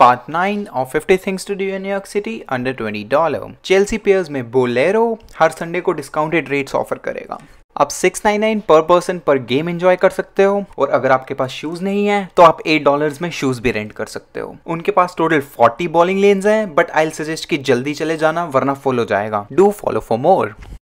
part 9 of 50 things to do in New York City under $20 Chelsea piers में Bowlero हर Sunday को discounted rates offer करेगा आप 699 पर पर्सन पर गेम एंजॉय कर सकते हो और अगर आपके पास शूज नहीं है तो आप 8 डॉलर्स में शूज भी रेंट कर सकते हो उनके पास टोटल 40 बॉलिंग लेन्स हैं बट आई सजेस्ट कि जल्दी चले जाना वरना फुल हो जाएगा डू फॉलो फॉर मोर